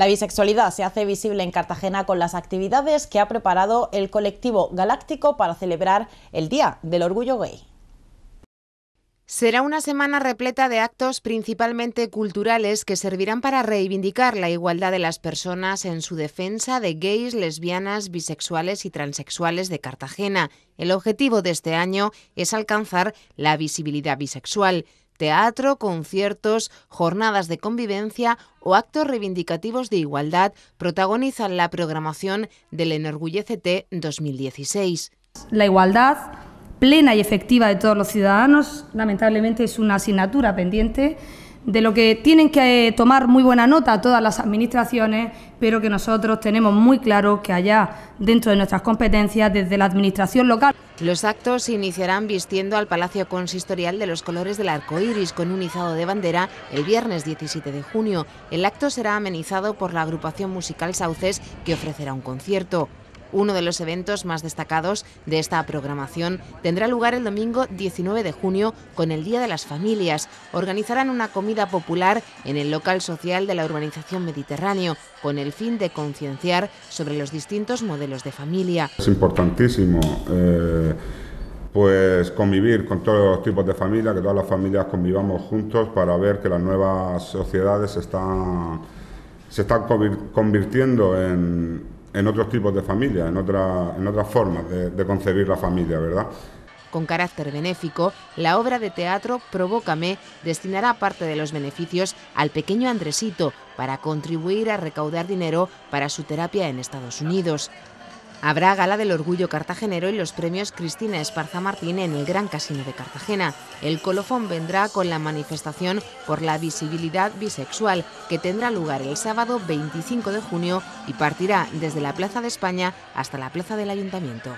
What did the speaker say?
La bisexualidad se hace visible en Cartagena con las actividades que ha preparado el colectivo galáctico para celebrar el Día del Orgullo Gay. Será una semana repleta de actos principalmente culturales que servirán para reivindicar la igualdad de las personas en su defensa de gays, lesbianas, bisexuales y transexuales de Cartagena. El objetivo de este año es alcanzar la visibilidad bisexual teatro, conciertos, jornadas de convivencia o actos reivindicativos de igualdad protagonizan la programación del Enorgullecete 2016. La igualdad plena y efectiva de todos los ciudadanos, lamentablemente, es una asignatura pendiente de lo que tienen que eh, tomar muy buena nota todas las administraciones, pero que nosotros tenemos muy claro que allá, dentro de nuestras competencias, desde la administración local. Los actos se iniciarán vistiendo al Palacio Consistorial de los colores del arco iris con un izado de bandera el viernes 17 de junio. El acto será amenizado por la agrupación musical Sauces que ofrecerá un concierto. Uno de los eventos más destacados de esta programación tendrá lugar el domingo 19 de junio con el Día de las Familias. Organizarán una comida popular en el local social de la urbanización Mediterráneo con el fin de concienciar sobre los distintos modelos de familia. Es importantísimo. Eh, pues convivir con todos los tipos de familia, que todas las familias convivamos juntos para ver que las nuevas sociedades se están convirtiendo en, en otros tipos de familia, en, otra, en otras formas de, de concebir la familia, ¿verdad? Con carácter benéfico, la obra de teatro Provócame destinará parte de los beneficios al pequeño Andresito para contribuir a recaudar dinero para su terapia en Estados Unidos. Habrá gala del orgullo cartagenero y los premios Cristina Esparza Martín en el Gran Casino de Cartagena. El colofón vendrá con la manifestación por la visibilidad bisexual que tendrá lugar el sábado 25 de junio y partirá desde la Plaza de España hasta la Plaza del Ayuntamiento.